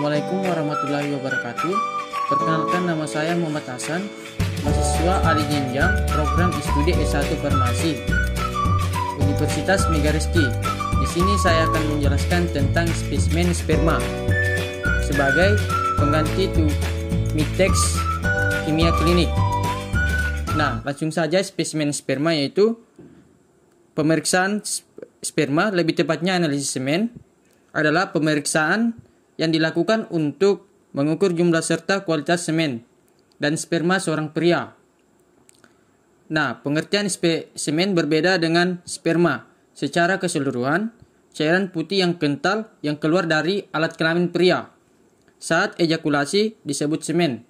Assalamualaikum warahmatullahi wabarakatuh. Perkenalkan nama saya Muhammad Hasan, mahasiswa Ali Jenjang, program studi S1 Farmasi, Universitas Megareski. Di sini saya akan menjelaskan tentang spesimen sperma sebagai pengganti mitex kimia klinik. Nah, langsung saja spesimen sperma yaitu pemeriksaan sperma, lebih tepatnya analisis semen adalah pemeriksaan yang dilakukan untuk mengukur jumlah serta kualitas semen dan sperma seorang pria. Nah, pengertian semen berbeda dengan sperma. Secara keseluruhan, cairan putih yang kental yang keluar dari alat kelamin pria. Saat ejakulasi disebut semen.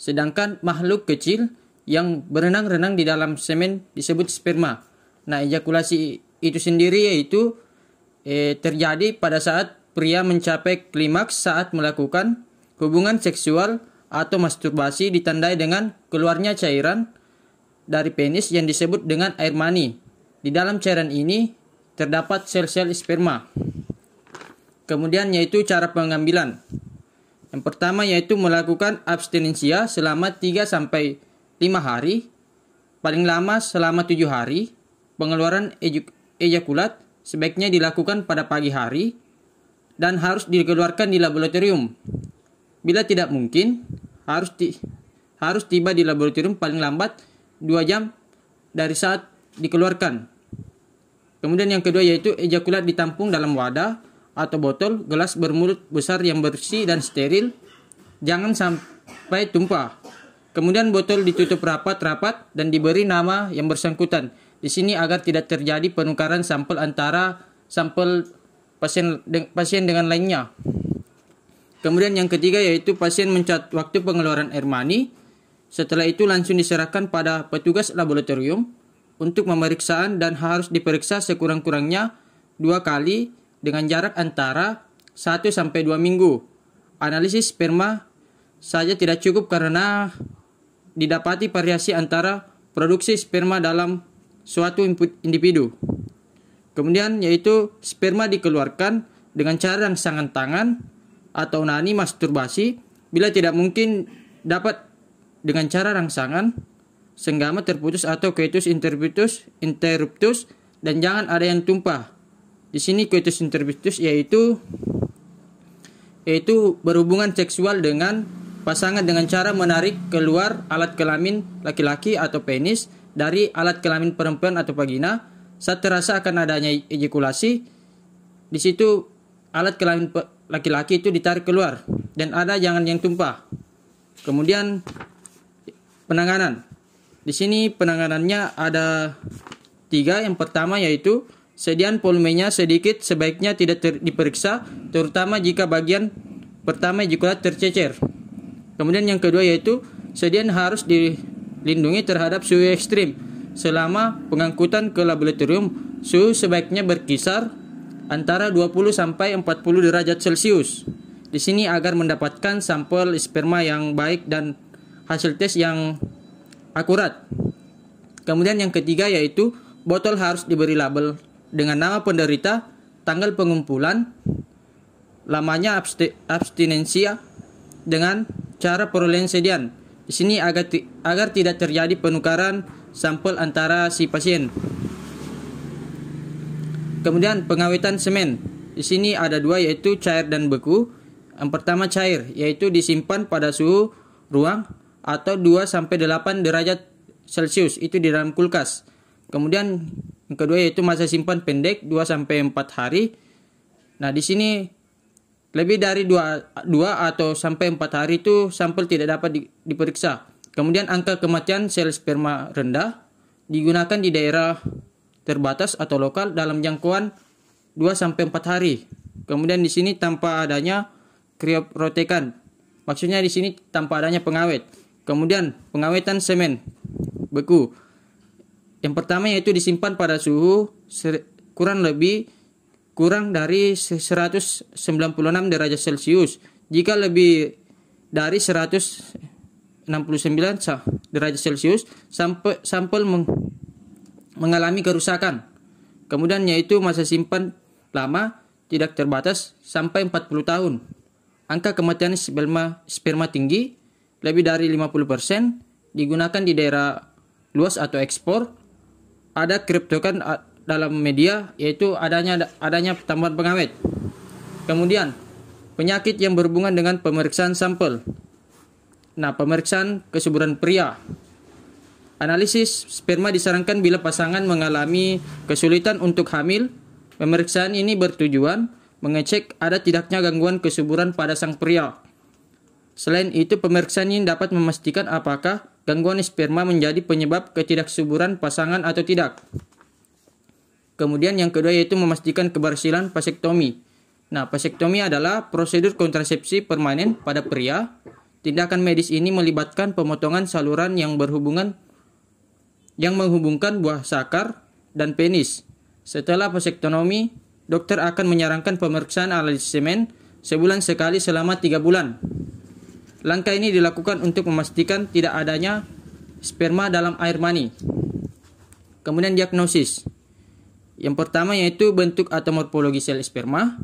Sedangkan makhluk kecil yang berenang-renang di dalam semen disebut sperma. Nah, ejakulasi itu sendiri yaitu eh, terjadi pada saat pria mencapai klimaks saat melakukan hubungan seksual atau masturbasi ditandai dengan keluarnya cairan dari penis yang disebut dengan air mani. Di dalam cairan ini terdapat sel-sel sperma. Kemudian yaitu cara pengambilan. Yang pertama yaitu melakukan abstinensia selama 3 sampai 5 hari, paling lama selama 7 hari. Pengeluaran ejakulat sebaiknya dilakukan pada pagi hari dan harus dikeluarkan di laboratorium. Bila tidak mungkin, harus di, harus tiba di laboratorium paling lambat 2 jam dari saat dikeluarkan. Kemudian yang kedua yaitu ejakulat ditampung dalam wadah atau botol gelas bermulut besar yang bersih dan steril. Jangan sampai tumpah. Kemudian botol ditutup rapat-rapat dan diberi nama yang bersangkutan. Di sini agar tidak terjadi penukaran sampel antara sampel pasien de, pasien dengan lainnya. Kemudian yang ketiga yaitu pasien mencat waktu pengeluaran air mani. Setelah itu langsung diserahkan pada petugas laboratorium untuk pemeriksaan dan harus diperiksa sekurang-kurangnya dua kali dengan jarak antara 1 sampai 2 minggu. Analisis sperma saja tidak cukup karena didapati variasi antara produksi sperma dalam suatu individu. Kemudian yaitu sperma dikeluarkan dengan cara rangsangan tangan atau nani masturbasi bila tidak mungkin dapat dengan cara rangsangan senggama terputus atau coitus interruptus interruptus dan jangan ada yang tumpah. Di sini coitus interruptus yaitu yaitu berhubungan seksual dengan pasangan dengan cara menarik keluar alat kelamin laki-laki atau penis dari alat kelamin perempuan atau vagina saat terasa akan adanya ejakulasi, di situ alat kelamin laki-laki itu ditarik keluar dan ada jangan yang tumpah. Kemudian penanganan. Di sini penanganannya ada tiga. Yang pertama yaitu sediaan volumenya sedikit sebaiknya tidak ter diperiksa terutama jika bagian pertama ejakulat tercecer. Kemudian yang kedua yaitu sedian harus dilindungi terhadap suhu ekstrim selama pengangkutan ke laboratorium suhu sebaiknya berkisar antara 20 sampai 40 derajat Celcius. Di sini agar mendapatkan sampel sperma yang baik dan hasil tes yang akurat. Kemudian yang ketiga yaitu botol harus diberi label dengan nama penderita, tanggal pengumpulan, lamanya abstinensia dengan cara perolehan sedian. Di sini agar, agar tidak terjadi penukaran sampel antara si pasien. Kemudian pengawetan semen. Di sini ada dua yaitu cair dan beku. Yang pertama cair yaitu disimpan pada suhu ruang atau 2 sampai 8 derajat Celcius itu di dalam kulkas. Kemudian yang kedua yaitu masa simpan pendek 2 sampai 4 hari. Nah, di sini lebih dari 2, 2 atau sampai 4 hari itu sampel tidak dapat di, diperiksa Kemudian angka kematian sel sperma rendah digunakan di daerah terbatas atau lokal dalam jangkauan 2 sampai 4 hari. Kemudian di sini tanpa adanya krioprotekan. Maksudnya di sini tanpa adanya pengawet. Kemudian pengawetan semen beku. Yang pertama yaitu disimpan pada suhu kurang lebih kurang dari 196 derajat Celcius. Jika lebih dari 100 69 derajat Celcius sampai sampel meng, mengalami kerusakan. Kemudian yaitu masa simpan lama tidak terbatas sampai 40 tahun. Angka kematian sperma, sperma tinggi, lebih dari 50%, digunakan di daerah luas atau ekspor. Ada kriptokan dalam media yaitu adanya adanya tambahan pengawet. Kemudian, penyakit yang berhubungan dengan pemeriksaan sampel Nah, pemeriksaan kesuburan pria. Analisis sperma disarankan bila pasangan mengalami kesulitan untuk hamil. Pemeriksaan ini bertujuan mengecek ada tidaknya gangguan kesuburan pada sang pria. Selain itu, pemeriksaan ini dapat memastikan apakah gangguan sperma menjadi penyebab ketidaksuburan pasangan atau tidak. Kemudian yang kedua yaitu memastikan keberhasilan vasektomi. Nah, vasektomi adalah prosedur kontrasepsi permanen pada pria Tindakan medis ini melibatkan pemotongan saluran yang berhubungan yang menghubungkan buah sakar dan penis. Setelah vasektonomi, dokter akan menyarankan pemeriksaan semen sebulan sekali selama tiga bulan. Langkah ini dilakukan untuk memastikan tidak adanya sperma dalam air mani. Kemudian diagnosis. Yang pertama yaitu bentuk atau morfologi sel sperma,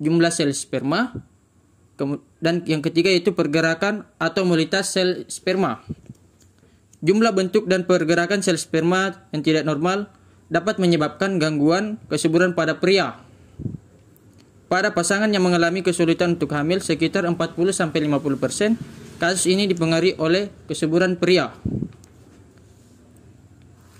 jumlah sel sperma, dan yang ketiga yaitu pergerakan atau mobilitas sel sperma. Jumlah bentuk dan pergerakan sel sperma yang tidak normal dapat menyebabkan gangguan kesuburan pada pria. Pada pasangan yang mengalami kesulitan untuk hamil sekitar 40-50%, kasus ini dipengaruhi oleh kesuburan pria.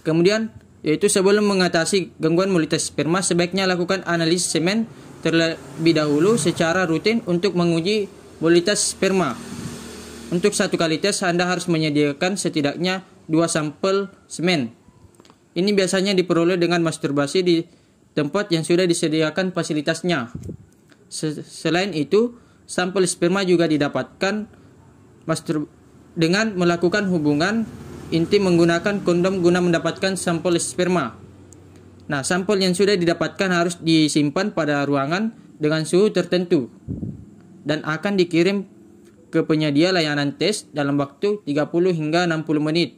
Kemudian, yaitu sebelum mengatasi gangguan mobilitas sperma, sebaiknya lakukan analisis semen terlebih dahulu secara rutin untuk menguji kualitas sperma. Untuk satu kali tes, Anda harus menyediakan setidaknya dua sampel semen. Ini biasanya diperoleh dengan masturbasi di tempat yang sudah disediakan fasilitasnya. Selain itu, sampel sperma juga didapatkan dengan melakukan hubungan intim menggunakan kondom guna mendapatkan sampel sperma. Nah, sampel yang sudah didapatkan harus disimpan pada ruangan dengan suhu tertentu dan akan dikirim ke penyedia layanan tes dalam waktu 30 hingga 60 menit.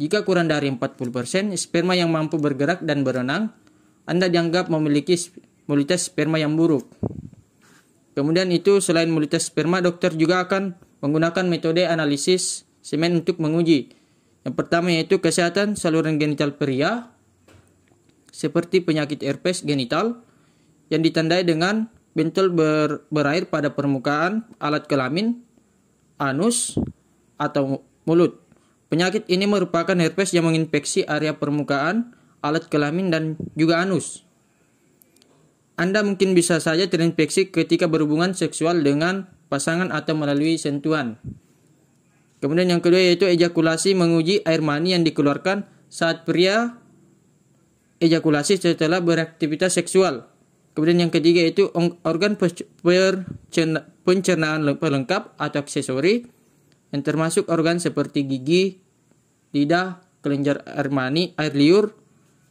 Jika kurang dari 40% sperma yang mampu bergerak dan berenang, Anda dianggap memiliki mulitas sperma yang buruk. Kemudian itu selain mulitas sperma, dokter juga akan menggunakan metode analisis semen untuk menguji. Yang pertama yaitu kesehatan saluran genital pria, seperti penyakit herpes genital yang ditandai dengan bentul ber, berair pada permukaan alat kelamin, anus, atau mulut. Penyakit ini merupakan herpes yang menginfeksi area permukaan, alat kelamin, dan juga anus. Anda mungkin bisa saja terinfeksi ketika berhubungan seksual dengan pasangan atau melalui sentuhan. Kemudian yang kedua yaitu ejakulasi menguji air mani yang dikeluarkan saat pria ejakulasi setelah beraktivitas seksual. Kemudian yang ketiga itu organ pencernaan pelengkap atau aksesori yang termasuk organ seperti gigi, lidah, kelenjar air mani, air liur,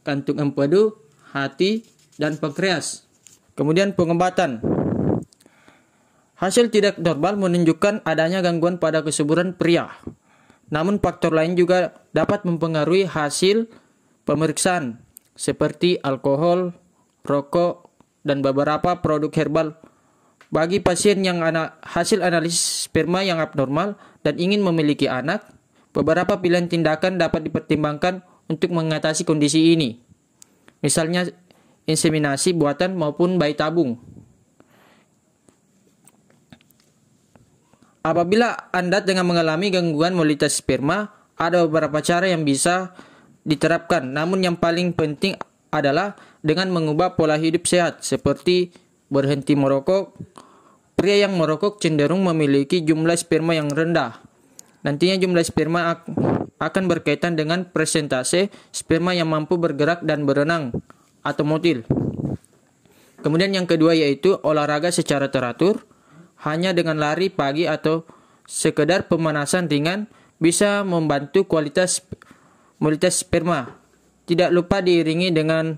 kantung empedu, hati, dan pankreas. Kemudian pengobatan. Hasil tidak normal menunjukkan adanya gangguan pada kesuburan pria. Namun faktor lain juga dapat mempengaruhi hasil pemeriksaan seperti alkohol, rokok, dan beberapa produk herbal bagi pasien yang ana hasil analisis sperma yang abnormal dan ingin memiliki anak, beberapa pilihan tindakan dapat dipertimbangkan untuk mengatasi kondisi ini. Misalnya inseminasi buatan maupun bayi tabung. Apabila Anda tengah mengalami gangguan kualitas sperma, ada beberapa cara yang bisa diterapkan. Namun yang paling penting adalah dengan mengubah pola hidup sehat seperti berhenti merokok. Pria yang merokok cenderung memiliki jumlah sperma yang rendah. Nantinya jumlah sperma akan berkaitan dengan presentase sperma yang mampu bergerak dan berenang atau motil. Kemudian yang kedua yaitu olahraga secara teratur, hanya dengan lari pagi atau sekedar pemanasan ringan bisa membantu kualitas kualitas sperma. Tidak lupa diiringi dengan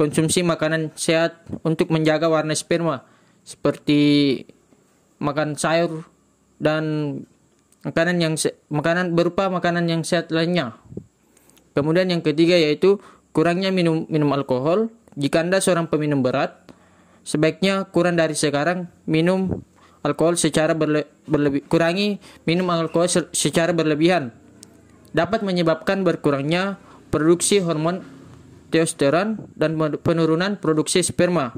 konsumsi makanan sehat untuk menjaga warna sperma seperti makan sayur dan makanan yang makanan berupa makanan yang sehat lainnya. Kemudian yang ketiga yaitu kurangnya minum minum alkohol. Jika Anda seorang peminum berat, sebaiknya kurang dari sekarang minum alkohol secara berle, berlebih kurangi minum alkohol secara berlebihan dapat menyebabkan berkurangnya produksi hormon testosteron dan penurunan produksi sperma.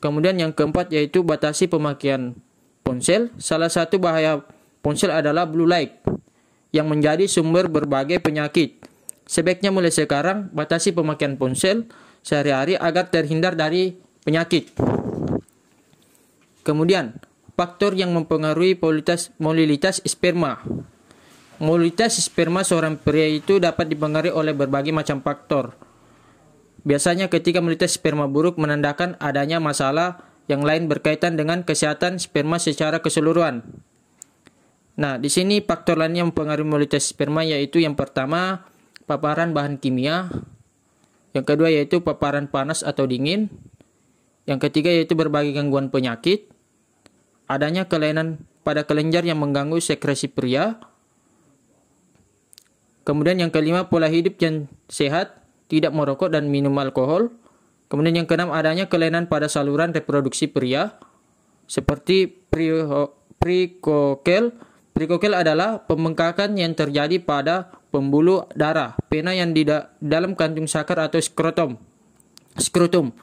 Kemudian yang keempat yaitu batasi pemakaian ponsel. Salah satu bahaya ponsel adalah blue light yang menjadi sumber berbagai penyakit. Sebaiknya mulai sekarang batasi pemakaian ponsel sehari-hari agar terhindar dari penyakit. Kemudian, faktor yang mempengaruhi kualitas mobilitas sperma. Mobilitas sperma seorang pria itu dapat dipengaruhi oleh berbagai macam faktor. Biasanya ketika mobilitas sperma buruk menandakan adanya masalah yang lain berkaitan dengan kesehatan sperma secara keseluruhan. Nah, di sini faktor lain yang mempengaruhi mobilitas sperma yaitu yang pertama paparan bahan kimia, yang kedua yaitu paparan panas atau dingin, yang ketiga yaitu berbagai gangguan penyakit, adanya kelainan pada kelenjar yang mengganggu sekresi pria, Kemudian yang kelima pola hidup yang sehat, tidak merokok dan minum alkohol. Kemudian yang keenam adanya kelainan pada saluran reproduksi pria seperti prikokel. Prikokel adalah pembengkakan yang terjadi pada pembuluh darah, pena yang di dalam kantung sakar atau skrotum. Skrotum.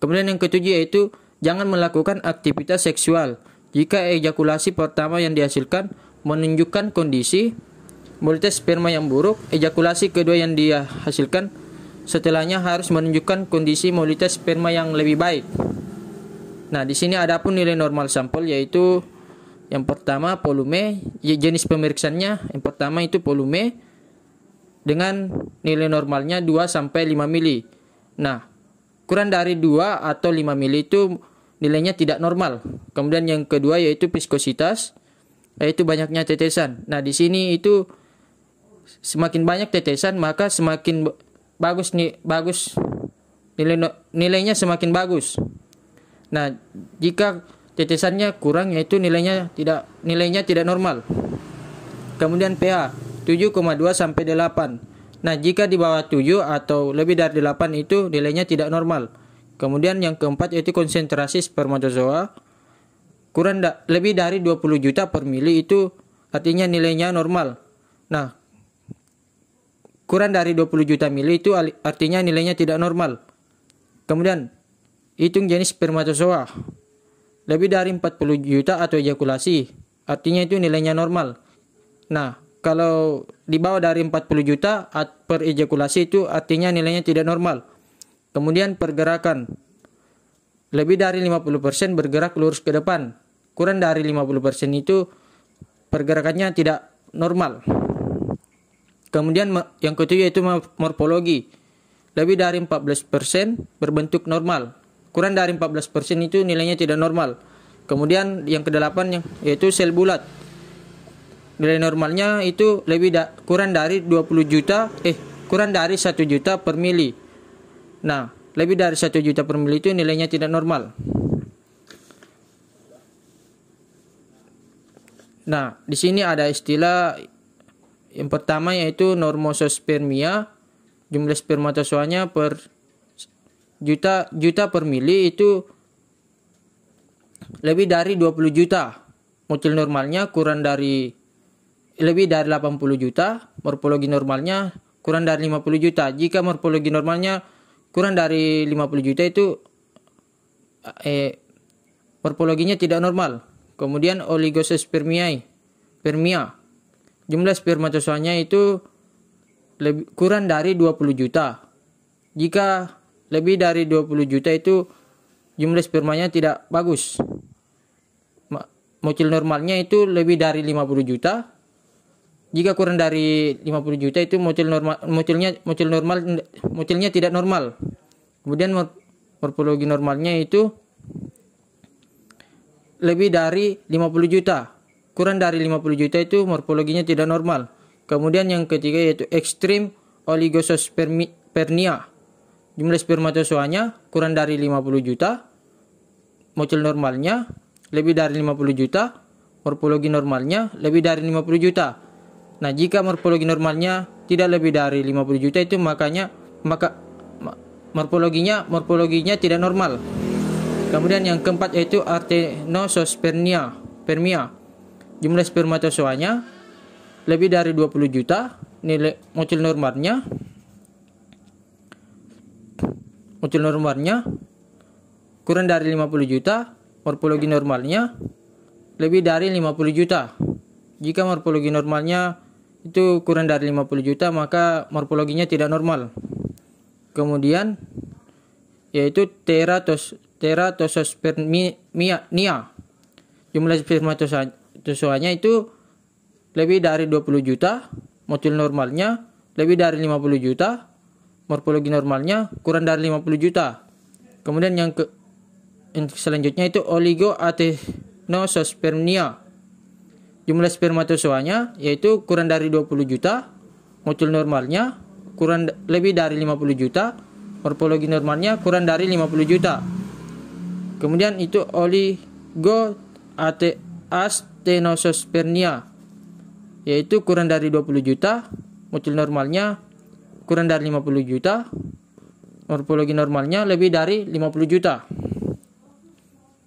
Kemudian yang ketujuh yaitu jangan melakukan aktivitas seksual jika ejakulasi pertama yang dihasilkan menunjukkan kondisi multi sperma yang buruk, ejakulasi kedua yang dia hasilkan setelahnya harus menunjukkan kondisi mobilitas sperma yang lebih baik. Nah, di sini ada pun nilai normal sampel yaitu yang pertama volume, ya, jenis pemeriksaannya yang pertama itu volume dengan nilai normalnya 2 sampai 5 mili. Nah, kurang dari 2 atau 5 mili itu nilainya tidak normal. Kemudian yang kedua yaitu viskositas yaitu banyaknya tetesan. Nah, di sini itu semakin banyak tetesan maka semakin bagus nih bagus nilai nilainya semakin bagus. Nah, jika tetesannya kurang yaitu nilainya tidak nilainya tidak normal. Kemudian pH 7,2 sampai 8. Nah, jika di bawah 7 atau lebih dari 8 itu nilainya tidak normal. Kemudian yang keempat yaitu konsentrasi spermatozoa kurang da lebih dari 20 juta per mili itu artinya nilainya normal. Nah, kurang dari 20 juta mili itu artinya nilainya tidak normal. Kemudian, hitung jenis spermatozoa. Lebih dari 40 juta atau ejakulasi, artinya itu nilainya normal. Nah, kalau di bawah dari 40 juta per ejakulasi itu artinya nilainya tidak normal. Kemudian pergerakan. Lebih dari 50% bergerak lurus ke depan. Kurang dari 50% itu pergerakannya tidak normal. Kemudian yang ketujuh yaitu morfologi. Lebih dari 14% berbentuk normal. Kurang dari 14% itu nilainya tidak normal. Kemudian yang kedelapan yaitu sel bulat. Nilai normalnya itu lebih da kurang dari 20 juta eh kurang dari 1 juta per mili. Nah, lebih dari 1 juta per mili itu nilainya tidak normal. Nah, di sini ada istilah yang pertama yaitu normosospermia, jumlah spermatozoanya per juta juta per mili itu lebih dari 20 juta. Mutil normalnya kurang dari lebih dari 80 juta, morfologi normalnya kurang dari 50 juta. Jika morfologi normalnya kurang dari 50 juta itu eh morfologinya tidak normal. Kemudian oligosospermiae permia jumlah spermatozoanya itu lebih, kurang dari 20 juta. Jika lebih dari 20 juta itu jumlah spermanya tidak bagus. Mocil normalnya itu lebih dari 50 juta. Jika kurang dari 50 juta itu mocil normal mocilnya mocil normal mocilnya tidak normal. Kemudian morfologi normalnya itu lebih dari 50 juta kurang dari 50 juta itu morfologinya tidak normal. Kemudian yang ketiga yaitu ekstrim oligosospermia. Jumlah spermatozoanya kurang dari 50 juta. Mocel normalnya lebih dari 50 juta. Morfologi normalnya lebih dari 50 juta. Nah, jika morfologi normalnya tidak lebih dari 50 juta itu makanya maka morfologinya morfologinya tidak normal. Kemudian yang keempat yaitu artenosospermia. Permia jumlah spermatozoanya lebih dari 20 juta, nilai muncul normalnya muncul normalnya kurang dari 50 juta, morfologi normalnya lebih dari 50 juta. Jika morfologi normalnya itu kurang dari 50 juta, maka morfologinya tidak normal. Kemudian yaitu teratos teratosospermia. Jumlah spermatozoa sesuanya itu lebih dari 20 juta, modul normalnya lebih dari 50 juta, morfologi normalnya kurang dari 50 juta. Kemudian yang ke yang selanjutnya itu oligoatenosospermia. Jumlah spermatozoanya yaitu kurang dari 20 juta, modul normalnya kurang lebih dari 50 juta, morfologi normalnya kurang dari 50 juta. Kemudian itu oligo oligoateas astenosospermia yaitu kurang dari 20 juta mutil normalnya kurang dari 50 juta morfologi normalnya lebih dari 50 juta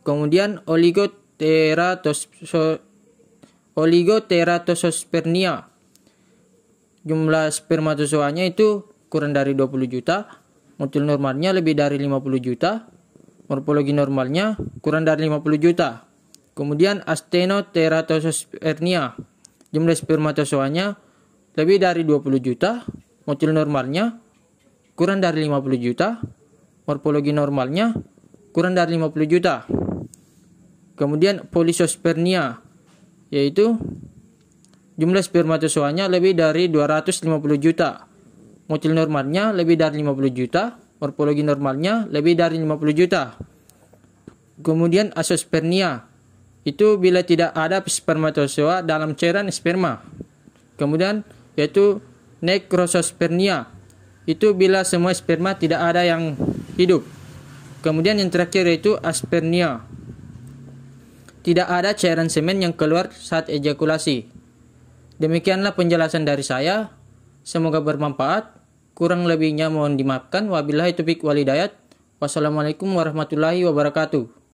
kemudian oligoteratosospernia jumlah spermatozoanya itu kurang dari 20 juta mutil normalnya lebih dari 50 juta morfologi normalnya kurang dari 50 juta Kemudian Astenoteratosus hernia. Jumlah spermatozoanya lebih dari 20 juta, Motil normalnya kurang dari 50 juta, morfologi normalnya kurang dari 50 juta. Kemudian polisospermia yaitu jumlah spermatozoanya lebih dari 250 juta. Motil normalnya lebih dari 50 juta, morfologi normalnya lebih dari 50 juta. Kemudian asospermia itu bila tidak ada spermatozoa dalam cairan sperma. Kemudian yaitu nekrosospermia itu bila semua sperma tidak ada yang hidup. Kemudian yang terakhir yaitu aspernia. Tidak ada cairan semen yang keluar saat ejakulasi. Demikianlah penjelasan dari saya. Semoga bermanfaat. Kurang lebihnya mohon dimaafkan. Wabillahi taufik walidayat. Wassalamualaikum warahmatullahi wabarakatuh.